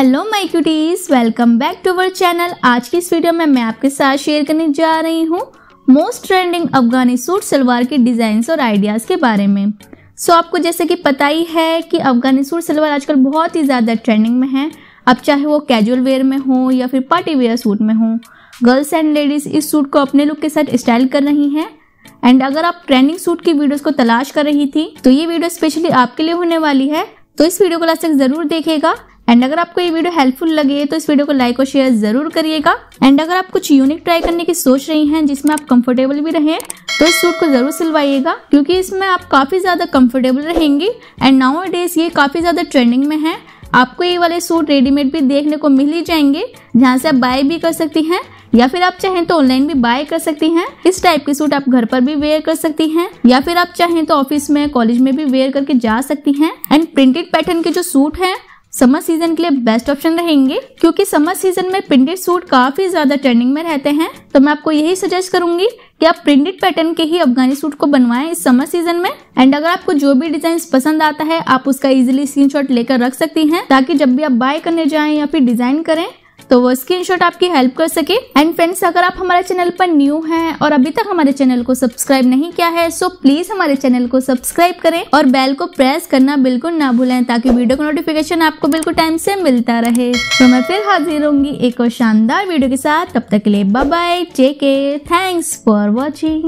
hello my cuties welcome back to our channel आज की इस वीडियो में मैं आपके साथ शेयर करने जा रही हूँ most trending Afghani suit salwar के डिज़ाइंस और आइडियाज़ के बारे में सो so, आपको जैसे कि पता ही है कि अफगानी सूट सलवार आजकल बहुत ही ज़्यादा ट्रेंडिंग में है अब चाहे वो कैजुअल वेयर में हो या फिर पार्टी वेयर सूट में हो गर्ल्स एंड लेडीज़ इस सूट को अपने लुक के साथ स्टाइल कर रही हैं एंड अगर आप ट्रेंडिंग सूट की वीडियोज को तलाश कर रही थी तो ये वीडियो स्पेशली आपके लिए होने वाली है तो इस वीडियो को लास्ट तक ज़रूर देखेगा एंड अगर आपको ये वीडियो हेल्पफुल लगे तो इस वीडियो को लाइक और शेयर जरूर करिएगा एंड अगर आप कुछ यूनिक ट्राई करने की सोच रही हैं जिसमें आप कंफर्टेबल भी रहें तो इस सूट को ज़रूर सिलवाइएगा क्योंकि इसमें आप काफ़ी ज़्यादा कंफर्टेबल रहेंगी एंड नाउ डेज ये काफ़ी ज़्यादा ट्रेंडिंग में है आपको ये वाले सूट रेडीमेड भी देखने को मिल ही जाएंगे जहाँ से आप बाय भी कर सकती हैं या फिर आप चाहें तो ऑनलाइन भी बाय कर सकती हैं इस टाइप के सूट आप घर पर भी वेयर कर सकती हैं या फिर आप चाहें तो ऑफिस में कॉलेज में भी वेयर करके जा सकती हैं एंड प्रिंटेड पैटर्न के जो सूट हैं समर सीजन के लिए बेस्ट ऑप्शन रहेंगे क्योंकि समर सीजन में प्रिंटेड सूट काफी ज्यादा ट्रेंडिंग में रहते हैं तो मैं आपको यही सजेस्ट करूंगी कि आप प्रिंटेड पैटर्न के ही अफगानी सूट को बनवाएं इस समर सीजन में एंड अगर आपको जो भी डिजाइन पसंद आता है आप उसका इजिली स्क्रीनशॉट लेकर रख सकती हैं ताकि जब भी आप बाय करने जाए या फिर डिजाइन करें तो वो शॉट आपकी हेल्प कर सके एंड फ्रेंड्स अगर आप हमारे चैनल पर न्यू हैं और अभी तक हमारे चैनल को सब्सक्राइब नहीं किया है सो प्लीज हमारे चैनल को सब्सक्राइब करें और बेल को प्रेस करना बिल्कुल ना भूलें ताकि वीडियो का नोटिफिकेशन आपको बिल्कुल टाइम से मिलता रहे तो मैं फिर हाजिर होंगी एक और शानदार वीडियो के साथ तब तक के लिए bye bye take care thanks for watching